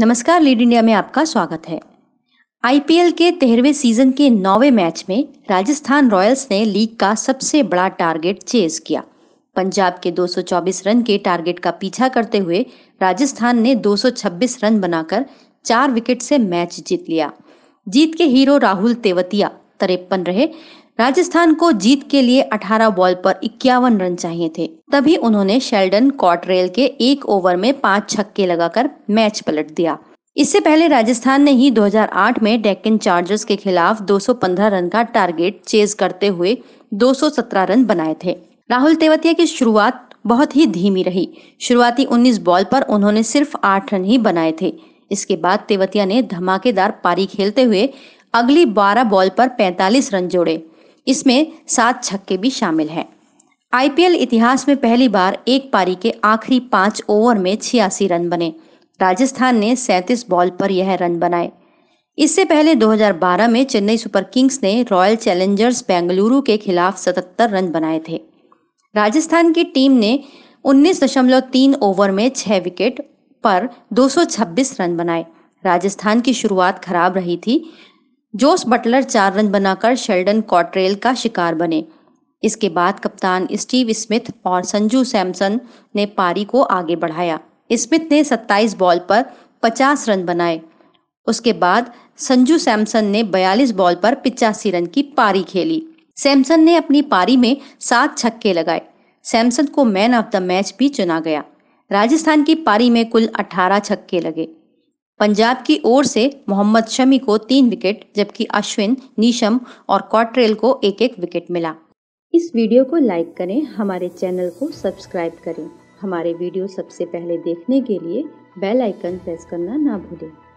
नमस्कार lead India में आपका स्वागत है आईपीएल के तेरहवे सीजन के नौवे मैच में राजस्थान रॉयल्स ने लीग का सबसे बड़ा टारगेट चेज किया पंजाब के 224 रन के टारगेट का पीछा करते हुए राजस्थान ने 226 रन बनाकर चार विकेट से मैच जीत लिया जीत के हीरो राहुल तेवतिया तिरपन रहे राजस्थान को जीत के लिए 18 बॉल पर इक्यावन रन चाहिए थे तभी उन्होंने शेल्डन कॉटरेल के एक ओवर में पांच छक्के लगाकर मैच पलट दिया इससे पहले राजस्थान ने ही 2008 में डेक्कन चार्जर्स के खिलाफ 215 रन का टारगेट चेज करते हुए 217 रन बनाए थे राहुल तेवतिया की शुरुआत बहुत ही धीमी रही शुरुआती 19 बॉल पर उन्होंने सिर्फ आठ रन ही बनाए थे इसके बाद तेवतिया ने धमाकेदार पारी खेलते हुए अगली 12 बॉल पर 45 रन जोड़े इसमें सात छक्के भी शामिल हैं आईपीएल इतिहास में पहली बार एक पारी के आखिरी पांच ओवर में छियासी रन बने राजस्थान ने सैंतीस बॉल पर यह रन बनाए इससे पहले 2012 में चेन्नई सुपर किंग्स ने रॉयल चैलेंजर्स बेंगलुरु के खिलाफ 77 रन बनाए थे राजस्थान की टीम ने 19.3 ओवर में 6 विकेट पर 226 रन बनाए राजस्थान की शुरुआत खराब रही थी जोस बटलर चार रन बनाकर शेल्डन कॉट्रेल का शिकार बने इसके बाद कप्तान स्टीव स्मिथ और संजू सैमसन ने पारी को आगे बढ़ाया स्मिथ ने 27 बॉल पर 50 रन बनाए उसके बाद संजू सैमसन ने 42 बॉल पर पिचासी रन की पारी खेली सैमसन ने अपनी पारी में सात छक्के लगाए सैमसन को मैन ऑफ द मैच भी चुना गया राजस्थान की पारी में कुल 18 छक्के लगे पंजाब की ओर से मोहम्मद शमी को तीन विकेट जबकि अश्विन नीशम और कॉट्रेल को एक एक विकेट मिला इस वीडियो को लाइक करें हमारे चैनल को सब्सक्राइब करें हमारे वीडियो सबसे पहले देखने के लिए बेल आइकन प्रेस करना ना भूलें